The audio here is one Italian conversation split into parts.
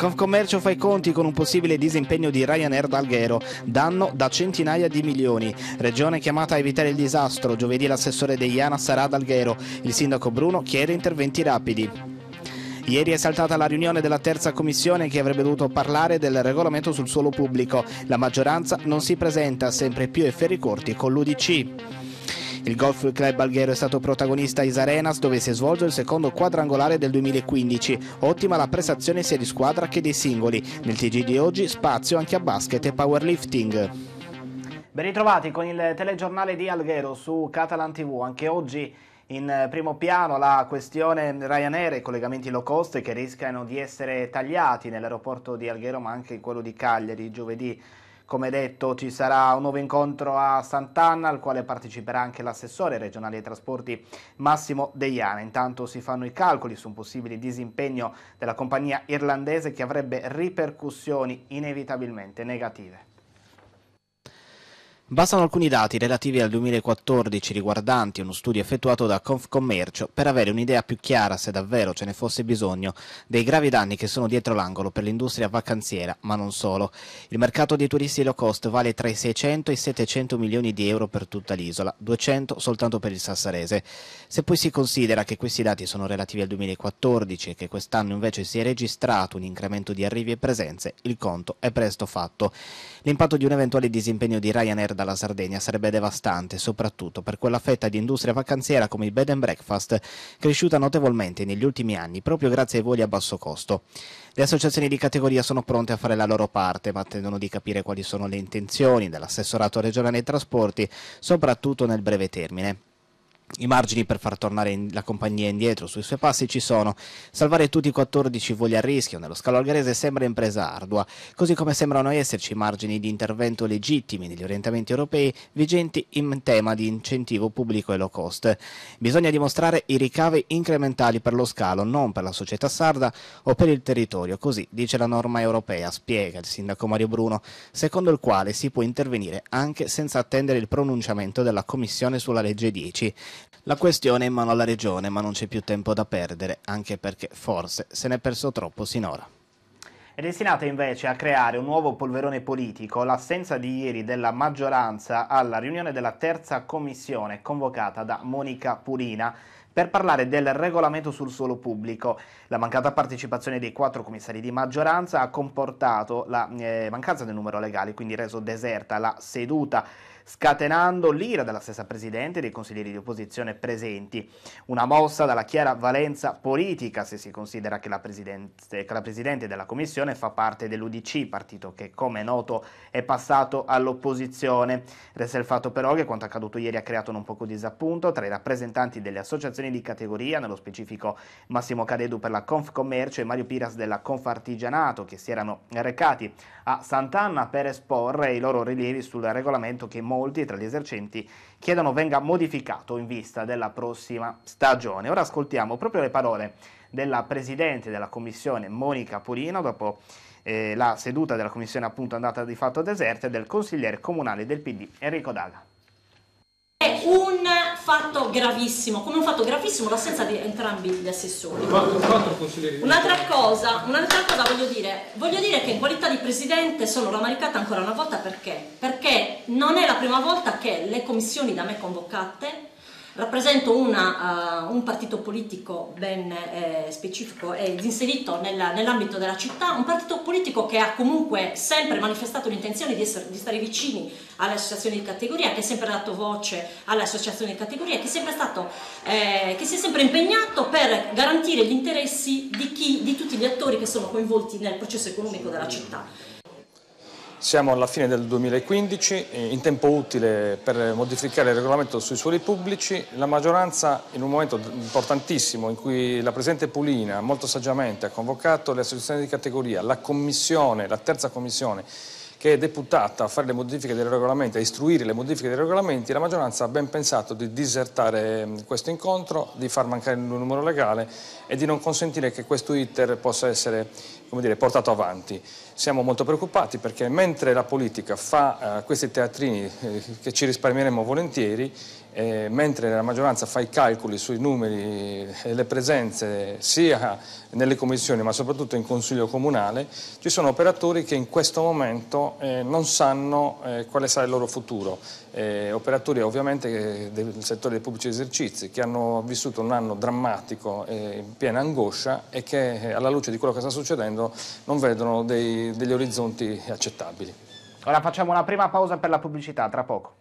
Confcommercio fa i conti con un possibile disimpegno di Ryanair d'Alghero, danno da centinaia di milioni. Regione chiamata a evitare il disastro, giovedì l'assessore De Iana sarà ad Alghero. Il sindaco Bruno chiede interventi rapidi. Ieri è saltata la riunione della terza commissione che avrebbe dovuto parlare del regolamento sul suolo pubblico. La maggioranza non si presenta, sempre più e ferri corti con l'UDC. Il Golf Club Alghero è stato protagonista a Isarenas dove si è svolto il secondo quadrangolare del 2015. Ottima la prestazione sia di squadra che dei singoli. Nel TG di oggi spazio anche a basket e powerlifting. Ben ritrovati con il telegiornale di Alghero su Catalan TV. Anche oggi in primo piano la questione Ryanair e i collegamenti low cost che rischiano di essere tagliati nell'aeroporto di Alghero ma anche in quello di Cagliari. Giovedì come detto ci sarà un nuovo incontro a Sant'Anna al quale parteciperà anche l'assessore regionale dei trasporti Massimo Deiana. Intanto si fanno i calcoli su un possibile disimpegno della compagnia irlandese che avrebbe ripercussioni inevitabilmente negative. Bastano alcuni dati relativi al 2014 riguardanti uno studio effettuato da Confcommercio per avere un'idea più chiara, se davvero ce ne fosse bisogno, dei gravi danni che sono dietro l'angolo per l'industria vacanziera, ma non solo. Il mercato dei turisti low cost vale tra i 600 e i 700 milioni di euro per tutta l'isola, 200 soltanto per il Sassarese. Se poi si considera che questi dati sono relativi al 2014 e che quest'anno invece si è registrato un incremento di arrivi e presenze, il conto è presto fatto. L'impatto di un eventuale disimpegno di Ryanair dalla Sardegna sarebbe devastante, soprattutto per quella fetta di industria vacanziera come il bed and breakfast, cresciuta notevolmente negli ultimi anni proprio grazie ai voli a basso costo. Le associazioni di categoria sono pronte a fare la loro parte, ma attendono di capire quali sono le intenzioni dell'assessorato regionale dei trasporti, soprattutto nel breve termine. I margini per far tornare la compagnia indietro sui suoi passi ci sono. Salvare tutti i 14 voli a rischio nello scalo algarese sembra impresa ardua, così come sembrano esserci margini di intervento legittimi negli orientamenti europei vigenti in tema di incentivo pubblico e low cost. Bisogna dimostrare i ricavi incrementali per lo scalo, non per la società sarda o per il territorio, così dice la norma europea, spiega il sindaco Mario Bruno, secondo il quale si può intervenire anche senza attendere il pronunciamento della Commissione sulla legge 10. La questione è in mano alla regione, ma non c'è più tempo da perdere, anche perché forse se n'è perso troppo sinora. È destinata invece a creare un nuovo polverone politico l'assenza di ieri della maggioranza alla riunione della terza commissione convocata da Monica Purina per parlare del regolamento sul suolo pubblico. La mancata partecipazione dei quattro commissari di maggioranza ha comportato la eh, mancanza del numero legale, quindi reso deserta la seduta scatenando l'ira della stessa Presidente e dei consiglieri di opposizione presenti. Una mossa dalla chiara valenza politica, se si considera che la, che la Presidente della Commissione fa parte dell'UDC, partito che, come è noto, è passato all'opposizione. Resta il fatto però che quanto accaduto ieri ha creato non poco disappunto tra i rappresentanti delle associazioni di categoria, nello specifico Massimo Cadedu per la Confcommercio e Mario Piras della Confartigianato, che si erano recati a Sant'Anna per esporre i loro rilievi sul regolamento che modifica molti tra gli esercenti chiedono venga modificato in vista della prossima stagione. Ora ascoltiamo proprio le parole della Presidente della Commissione Monica Purino dopo eh, la seduta della Commissione appunto andata di fatto a deserta e del consigliere comunale del PD Enrico Daga un fatto gravissimo, come un fatto gravissimo l'assenza di entrambi gli assessori. Un'altra cosa, un'altra cosa voglio dire, voglio dire che in qualità di presidente sono ramaricata ancora una volta perché? Perché non è la prima volta che le commissioni da me convocate Rappresento una, uh, un partito politico ben eh, specifico e inserito nella, nell'ambito della città, un partito politico che ha comunque sempre manifestato l'intenzione di, essere, di, stare vicini alle associazioni di categoria, che ha sempre dato voce alle associazioni di categoria, che, stato, eh, che si è sempre impegnato per garantire gli interessi di, chi, di tutti gli attori che sono coinvolti nel processo economico della città. Siamo alla fine del 2015, eh, in tempo utile per modificare il regolamento sui suoli pubblici. La maggioranza, in un momento importantissimo in cui la Presidente Pulina molto saggiamente ha convocato le associazioni di categoria, la Commissione, la terza Commissione, che è deputata a fare le modifiche del regolamento, a istruire le modifiche dei regolamenti, la maggioranza ha ben pensato di disertare mm, questo incontro, di far mancare il numero legale e di non consentire che questo iter possa essere dire, portato avanti. Siamo molto preoccupati perché mentre la politica fa eh, questi teatrini eh, che ci risparmieremo volentieri, eh, mentre la maggioranza fa i calcoli sui numeri e le presenze sia nelle commissioni ma soprattutto in consiglio comunale, ci sono operatori che in questo momento eh, non sanno eh, quale sarà il loro futuro, eh, operatori ovviamente del settore dei pubblici esercizi che hanno vissuto un anno drammatico in piena angoscia e che eh, alla luce di quello che sta succedendo non vedono dei, degli orizzonti accettabili. Ora facciamo una prima pausa per la pubblicità, tra poco.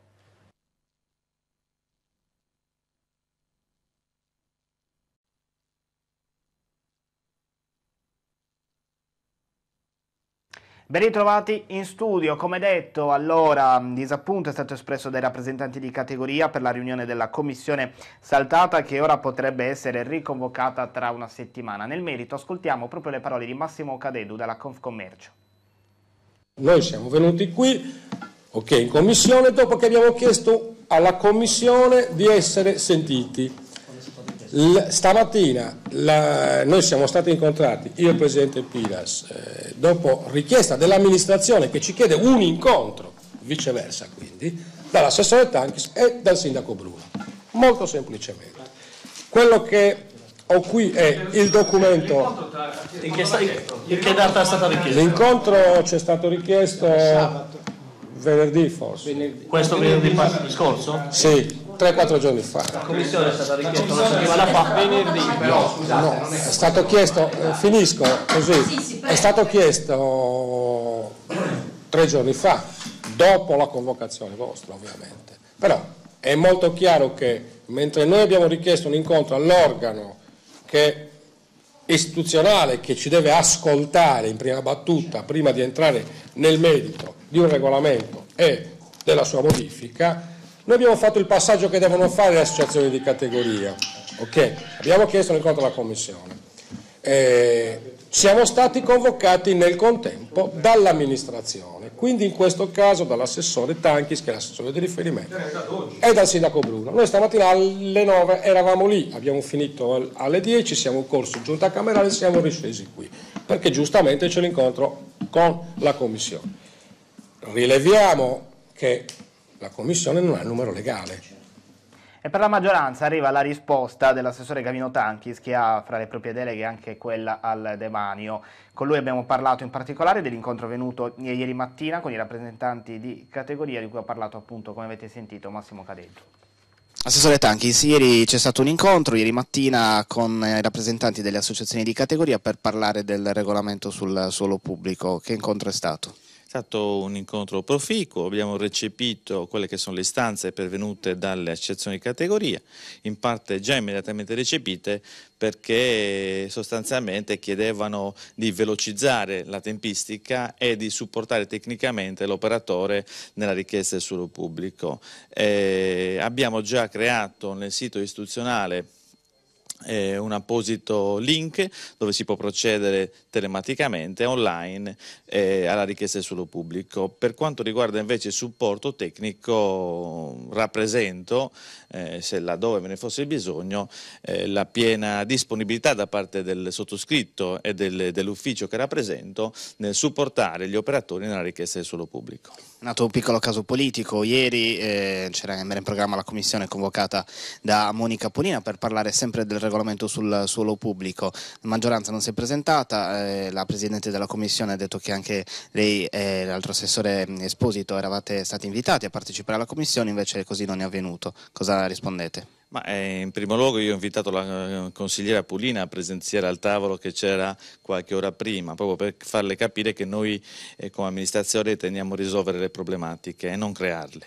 Ben ritrovati in studio, come detto allora mm, disappunto è stato espresso dai rappresentanti di categoria per la riunione della commissione saltata che ora potrebbe essere riconvocata tra una settimana. Nel merito ascoltiamo proprio le parole di Massimo Cadedu dalla Confcommercio. Noi siamo venuti qui, ok, in commissione dopo che abbiamo chiesto alla commissione di essere sentiti l stamattina la, noi siamo stati incontrati, io e il Presidente Piras, eh, dopo richiesta dell'amministrazione che ci chiede un incontro, viceversa quindi, dall'assessore Tanchis e dal Sindaco Bruno, molto semplicemente. Quello che ho qui è il documento... In che, in che data è stata richiesta? L'incontro ci è stato richiesto venerdì forse. Questo venerdì scorso? Sì. 3-4 giorni fa. La commissione è stata richiesta una settimana fa, venerdì però, scusate, no, è, stato chiesto, eh, finisco così, è stato chiesto tre giorni fa, dopo la convocazione vostra ovviamente, però è molto chiaro che mentre noi abbiamo richiesto un incontro all'organo che istituzionale che ci deve ascoltare in prima battuta prima di entrare nel merito di un regolamento e della sua modifica, noi abbiamo fatto il passaggio che devono fare le associazioni di categoria, ok? abbiamo chiesto un incontro alla Commissione. Eh, siamo stati convocati nel contempo dall'amministrazione, quindi in questo caso dall'assessore Tanchis, che è l'assessore di riferimento, e dal sindaco Bruno. Noi stamattina alle 9 eravamo lì, abbiamo finito alle 10, siamo corso giunta a Camerale e siamo riscesi qui, perché giustamente c'è l'incontro con la Commissione. Rileviamo che la Commissione non ha il numero legale. E per la maggioranza arriva la risposta dell'assessore Gavino Tanchis che ha fra le proprie deleghe anche quella al demanio. Con lui abbiamo parlato in particolare dell'incontro venuto ieri mattina con i rappresentanti di categoria di cui ha parlato appunto, come avete sentito, Massimo Cadeggio. Assessore Tanchis, ieri c'è stato un incontro, ieri mattina, con i rappresentanti delle associazioni di categoria per parlare del regolamento sul suolo pubblico. Che incontro è stato? stato un incontro proficuo, abbiamo recepito quelle che sono le istanze pervenute dalle associazioni di categoria, in parte già immediatamente recepite perché sostanzialmente chiedevano di velocizzare la tempistica e di supportare tecnicamente l'operatore nella richiesta del suolo pubblico. Eh, abbiamo già creato nel sito istituzionale eh, un apposito link dove si può procedere telematicamente online eh, alla richiesta del suolo pubblico. Per quanto riguarda invece il supporto tecnico rappresento, eh, se laddove ve ne fosse bisogno, eh, la piena disponibilità da parte del sottoscritto e del, dell'ufficio che rappresento nel supportare gli operatori nella richiesta del suolo pubblico. È nato un piccolo caso politico, ieri eh, c'era in programma la commissione convocata da Monica Polina per parlare sempre del regolamento sul suolo pubblico. La maggioranza non si è presentata, eh, la Presidente della Commissione ha detto che anche lei e eh, l'altro assessore mm, Esposito eravate stati invitati a partecipare alla Commissione, invece così non è avvenuto. Cosa rispondete? Ma, eh, in primo luogo io ho invitato la eh, consigliera Pulina a presenziare al tavolo che c'era qualche ora prima, proprio per farle capire che noi eh, come amministrazione teniamo a risolvere le problematiche e non crearle.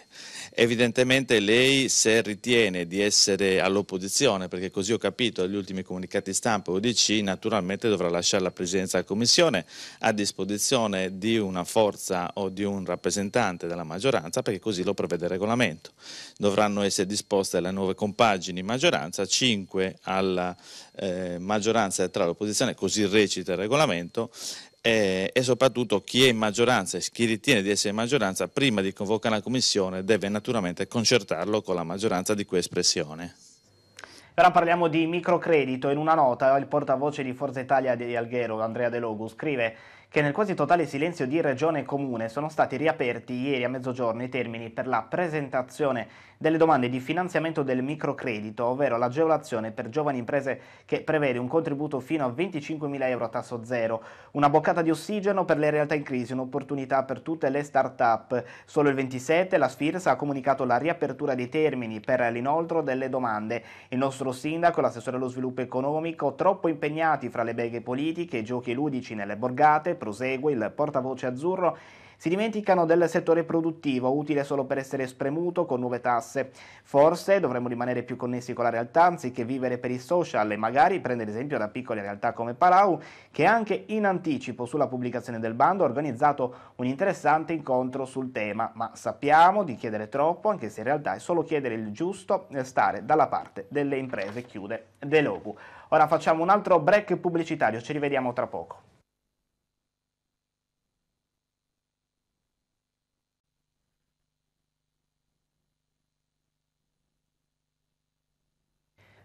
Evidentemente lei se ritiene di essere all'opposizione, perché così ho capito agli ultimi comunicati stampa UDC, naturalmente dovrà lasciare la presidenza della Commissione a disposizione di una forza o di un rappresentante della maggioranza, perché così lo prevede il regolamento. Dovranno essere disposte le nuove compagnie pagine maggioranza, 5 alla eh, maggioranza tra l'opposizione, così recita il regolamento, eh, e soprattutto chi è in maggioranza e chi ritiene di essere in maggioranza, prima di convocare la commissione, deve naturalmente concertarlo con la maggioranza di cui espressione. Ora parliamo di microcredito. In una nota il portavoce di Forza Italia di Alghero, Andrea De Logu, scrive che nel quasi totale silenzio di Regione e Comune sono stati riaperti ieri a mezzogiorno i termini per la presentazione delle domande di finanziamento del microcredito, ovvero l'agevolazione per giovani imprese che prevede un contributo fino a 25.000 euro a tasso zero, una boccata di ossigeno per le realtà in crisi, un'opportunità per tutte le start-up. Solo il 27 la Sfirs ha comunicato la riapertura dei termini per l'inoltro delle domande. Il nostro sindaco, l'assessore allo sviluppo economico, troppo impegnati fra le beghe politiche e giochi ludici nelle borgate, prosegue il portavoce azzurro, si dimenticano del settore produttivo, utile solo per essere spremuto con nuove tasse. Forse dovremmo rimanere più connessi con la realtà anziché vivere per i social e magari prendere esempio da piccole realtà come Palau, che anche in anticipo sulla pubblicazione del bando ha organizzato un interessante incontro sul tema. Ma sappiamo di chiedere troppo, anche se in realtà è solo chiedere il giusto stare dalla parte delle imprese, chiude De Lobu. Ora facciamo un altro break pubblicitario, ci rivediamo tra poco.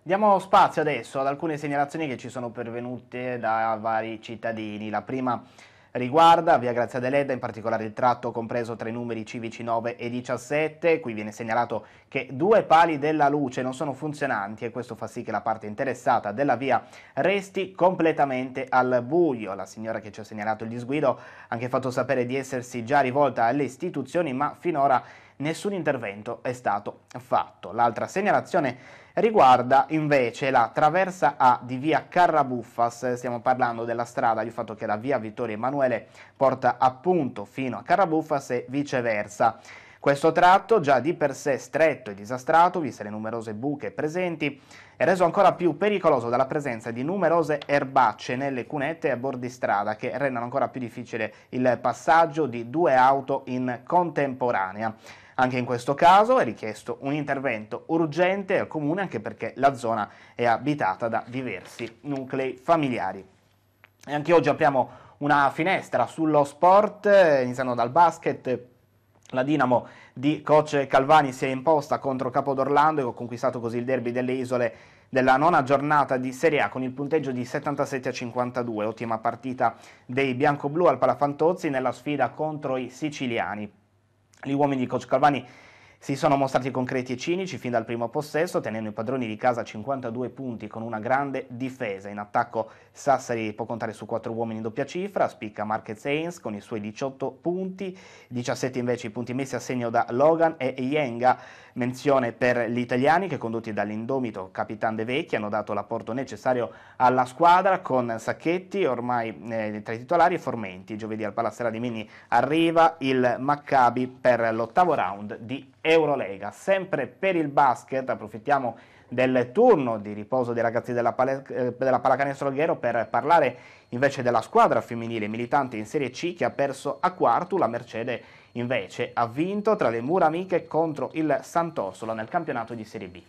Diamo spazio adesso ad alcune segnalazioni che ci sono pervenute da vari cittadini. La prima riguarda via Grazia dell'Edda, in particolare il tratto compreso tra i numeri civici 9 e 17. Qui viene segnalato che due pali della luce non sono funzionanti e questo fa sì che la parte interessata della via resti completamente al buio. La signora che ci ha segnalato il disguido ha anche fatto sapere di essersi già rivolta alle istituzioni, ma finora nessun intervento è stato fatto. L'altra segnalazione riguarda invece la traversa A di via Carrabuffas, stiamo parlando della strada, il fatto che la via Vittorio Emanuele porta appunto fino a Carrabuffas e viceversa. Questo tratto, già di per sé stretto e disastrato, viste le numerose buche presenti, è reso ancora più pericoloso dalla presenza di numerose erbacce nelle cunette a bordi strada che rendono ancora più difficile il passaggio di due auto in contemporanea. Anche in questo caso è richiesto un intervento urgente al comune anche perché la zona è abitata da diversi nuclei familiari. E anche oggi apriamo una finestra sullo sport, eh, iniziando dal basket la Dinamo di coach Calvani si è imposta contro Capodorlando e ha conquistato così il derby delle isole della nona giornata di Serie A con il punteggio di 77 a 52, ottima partita dei bianco-blu al Palafantozzi nella sfida contro i siciliani. Gli uomini di coach Calvani si sono mostrati concreti e cinici fin dal primo possesso, tenendo i padroni di casa 52 punti con una grande difesa. In attacco Sassari può contare su 4 uomini in doppia cifra, spicca Marquez Haynes con i suoi 18 punti, 17 invece i punti messi a segno da Logan e Yenga. Menzione per gli italiani che condotti dall'indomito Capitan De Vecchi hanno dato l'apporto necessario alla squadra con Sacchetti ormai eh, tra i titolari e Formenti. Giovedì al Palastrà di Mini arriva il Maccabi per l'ottavo round di Eurolega. Sempre per il basket approfittiamo del turno di riposo dei ragazzi della, pala, eh, della Pallacanestro Ghero per parlare invece della squadra femminile militante in Serie C che ha perso a quarto la Mercedes invece ha vinto tra le mura amiche contro il Sant'Orsola nel campionato di Serie B.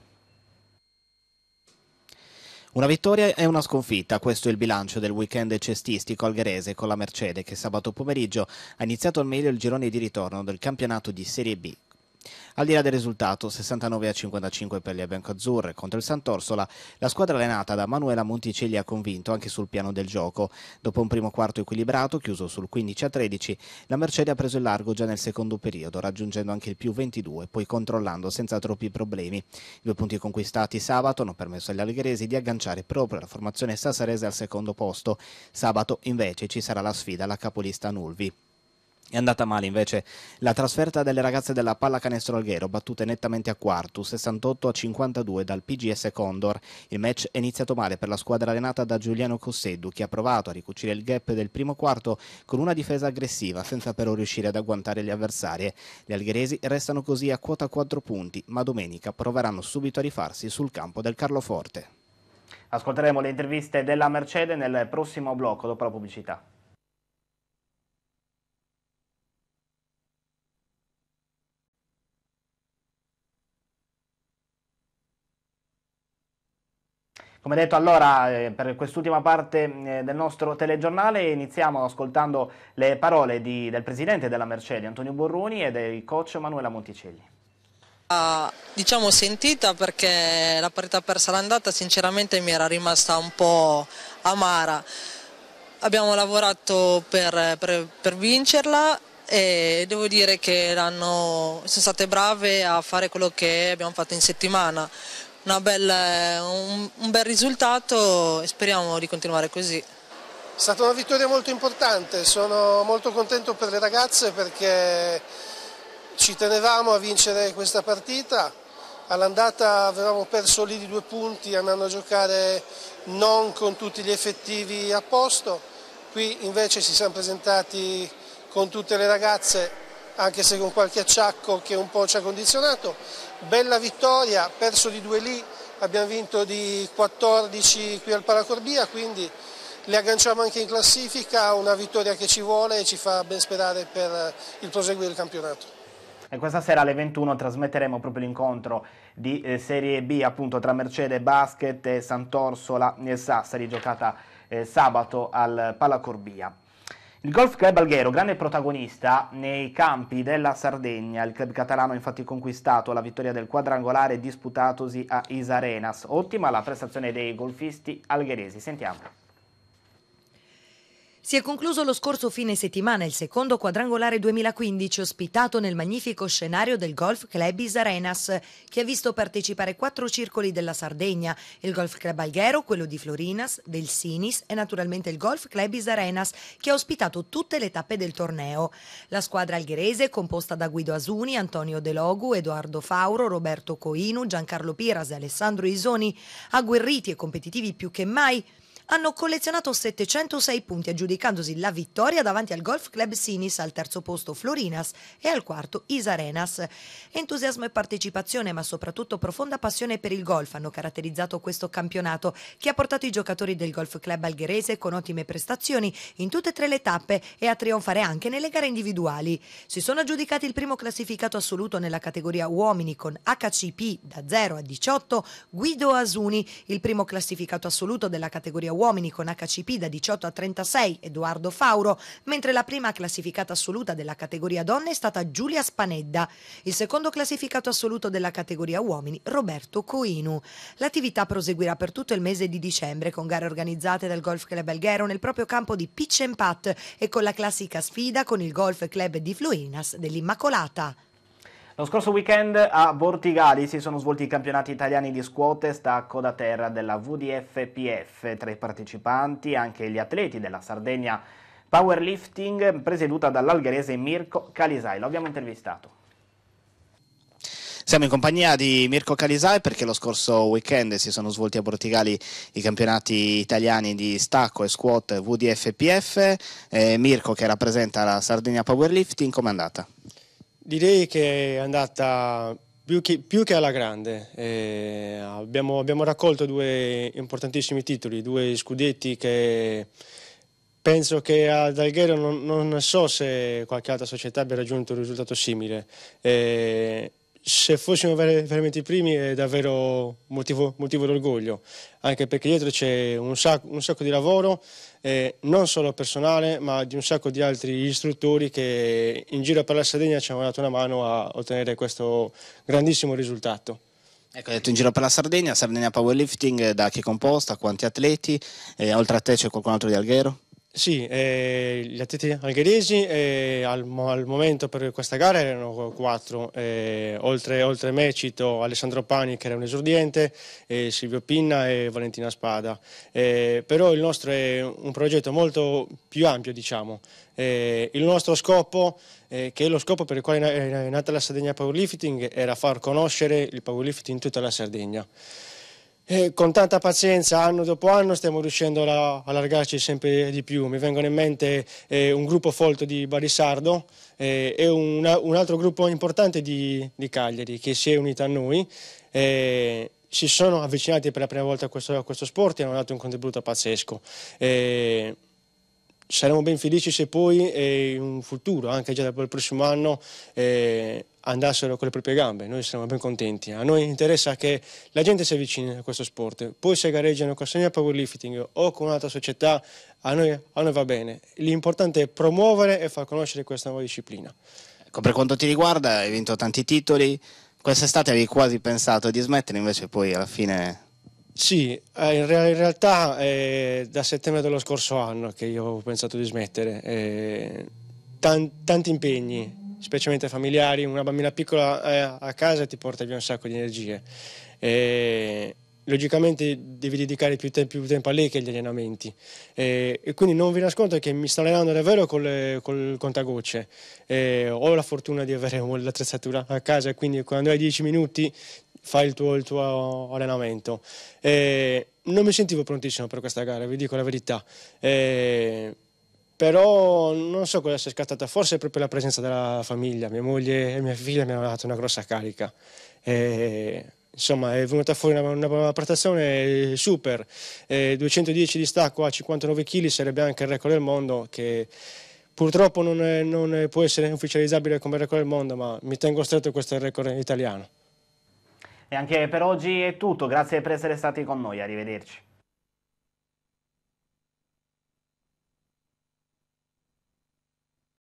Una vittoria e una sconfitta, questo è il bilancio del weekend cestistico algherese con la Mercedes che sabato pomeriggio ha iniziato al meglio il girone di ritorno del campionato di Serie B al di là del risultato, 69 a 55 per le biancoazzurre contro il Sant'Orsola, la squadra allenata da Manuela Monticelli ha convinto anche sul piano del gioco. Dopo un primo quarto equilibrato, chiuso sul 15 a 13, la Mercedes ha preso il largo già nel secondo periodo, raggiungendo anche il più 22, poi controllando senza troppi problemi. I due punti conquistati sabato hanno permesso agli allegresi di agganciare proprio la formazione sassarese al secondo posto. Sabato invece ci sarà la sfida alla capolista Nulvi. È andata male invece la trasferta delle ragazze della Pallacanestro Alghero, battute nettamente a quarto, 68 a 52 dal PGS Condor. Il match è iniziato male per la squadra allenata da Giuliano Cosseddu, che ha provato a ricucire il gap del primo quarto con una difesa aggressiva, senza però riuscire ad agguantare le avversarie. Gli algheresi restano così a quota 4 punti, ma domenica proveranno subito a rifarsi sul campo del Carloforte. Ascolteremo le interviste della Mercedes nel prossimo blocco dopo la pubblicità. Come detto allora, eh, per quest'ultima parte eh, del nostro telegiornale iniziamo ascoltando le parole di, del presidente della Mercedes, Antonio Borroni, e del coach Manuela Monticelli. Ah, diciamo sentita perché la partita persa l'andata sinceramente mi era rimasta un po' amara. Abbiamo lavorato per, per, per vincerla e devo dire che sono state brave a fare quello che abbiamo fatto in settimana bella, un, un bel risultato e speriamo di continuare così. È stata una vittoria molto importante, sono molto contento per le ragazze perché ci tenevamo a vincere questa partita. All'andata avevamo perso lì di due punti andando a giocare non con tutti gli effettivi a posto, qui invece si siamo presentati con tutte le ragazze anche se con qualche acciacco che un po' ci ha condizionato bella vittoria, perso di due lì, abbiamo vinto di 14 qui al Paracorbia, quindi le agganciamo anche in classifica, una vittoria che ci vuole e ci fa ben sperare per il proseguire del campionato. E questa sera alle 21 trasmetteremo proprio l'incontro di eh, Serie B appunto tra Mercedes Basket e Sant'Orsola e eh, Sassari giocata eh, sabato al Palacorbia. Il Golf Club Alghero, grande protagonista nei campi della Sardegna, il club catalano ha infatti conquistato la vittoria del quadrangolare disputatosi a Isarenas. Ottima la prestazione dei golfisti algheresi, sentiamo. Si è concluso lo scorso fine settimana il secondo quadrangolare 2015 ospitato nel magnifico scenario del Golf Club Isarenas, che ha visto partecipare quattro circoli della Sardegna, il Golf Club Alghero, quello di Florinas, del Sinis e naturalmente il Golf Club Isarenas, che ha ospitato tutte le tappe del torneo. La squadra algherese, composta da Guido Asuni, Antonio De Logu, Edoardo Fauro, Roberto Coinu, Giancarlo Piras e Alessandro Isoni, agguerriti e competitivi più che mai, hanno collezionato 706 punti aggiudicandosi la vittoria davanti al Golf Club Sinis al terzo posto Florinas e al quarto Isarenas. Entusiasmo e partecipazione ma soprattutto profonda passione per il golf hanno caratterizzato questo campionato che ha portato i giocatori del Golf Club algherese con ottime prestazioni in tutte e tre le tappe e a trionfare anche nelle gare individuali. Si sono aggiudicati il primo classificato assoluto nella categoria uomini con HCP da 0 a 18 Guido Asuni, il primo classificato assoluto della categoria uomini con HCP da 18 a 36, Edoardo Fauro, mentre la prima classificata assoluta della categoria donne è stata Giulia Spanedda, il secondo classificato assoluto della categoria uomini Roberto Coinu. L'attività proseguirà per tutto il mese di dicembre con gare organizzate dal Golf Club Alghero nel proprio campo di pitch and pat e con la classica sfida con il Golf Club di Fluinas dell'Immacolata. Lo scorso weekend a Bortigali si sono svolti i campionati italiani di scuote stacco da terra della VDFPF. Tra i partecipanti anche gli atleti della Sardegna Powerlifting, presieduta dall'algherese Mirko Calisai. Lo abbiamo intervistato. Siamo in compagnia di Mirko Calisai perché lo scorso weekend si sono svolti a Portigali i campionati italiani di stacco e squat VDFPF. Eh, Mirko che rappresenta la Sardegna Powerlifting, com'è andata? Direi che è andata più che, più che alla grande. Eh, abbiamo, abbiamo, raccolto due importantissimi titoli, due scudetti che penso che ad Alghero non, non so se qualche altra società abbia raggiunto un risultato simile. Eh, se fossimo veramente i primi è davvero motivo, motivo d'orgoglio, anche perché dietro c'è un sacco, un sacco di lavoro, eh, non solo personale, ma di un sacco di altri istruttori che in giro per la Sardegna ci hanno dato una mano a ottenere questo grandissimo risultato. Ecco, hai detto in giro per la Sardegna, Sardegna Powerlifting, eh, da chi è composta, quanti atleti, eh, oltre a te c'è qualcun altro di Alghero? Sì, eh, gli atleti algheresi eh, al, al, momento per questa gara erano quattro, eh, oltre, oltre me cito Alessandro Pani che era un esordiente, Silvio Pinna e Valentina Spada, eh, però il nostro è un progetto molto più ampio diciamo, eh, il nostro scopo, eh, che è lo scopo per il quale è nata la Sardegna Powerlifting, era far conoscere il powerlifting in tutta la Sardegna. E con tanta pazienza, anno dopo anno, stiamo riuscendo a allargarci sempre di più. Mi vengono in mente eh, un gruppo folto di Barisardo eh, e un, un, altro gruppo importante di, di, Cagliari che si è unito a noi. Eh, si sono avvicinati per la prima volta a questo, a questo sport e hanno dato un contributo pazzesco. Eh, saremo ben felici se poi eh, in futuro, anche già dal prossimo anno, eh, andassero con le proprie gambe, noi siamo ben contenti. A noi interessa che la gente si avvicini a questo sport, poi se gareggiano con Senior Powerlifting o con un'altra società, a noi, a noi va bene. L'importante è promuovere e far conoscere questa nuova disciplina. Ecco, per quanto ti riguarda, hai vinto tanti titoli, quest'estate avevi quasi pensato di smettere, invece poi alla fine sì, eh, in, realtà è da settembre dello scorso anno che io ho pensato di smettere. Eh, tanti impegni, specialmente familiari, una bambina piccola eh, a casa ti porta via un sacco di energie. E logicamente devi dedicare più, te più tempo a lei che agli allenamenti. E, e, quindi non vi nascondo che mi sto allenando davvero col, col contagocce. E ho la fortuna di avere l'attrezzatura a casa, quindi quando hai 10 minuti fai il tuo, il tuo allenamento. E non mi sentivo prontissimo per questa gara, vi dico la verità. E però non so cosa sia scattata, forse è proprio la presenza della famiglia, mia moglie e mia figlia mi hanno dato una grossa carica. E, insomma è venuta fuori una, una, una prestazione super, e 210 di stacco a 59 kg sarebbe anche il record del mondo che purtroppo non, è, non è, può essere ufficializzabile come record del mondo, ma mi tengo stretto questo record italiano. E anche per oggi è tutto, grazie per essere stati con noi, arrivederci.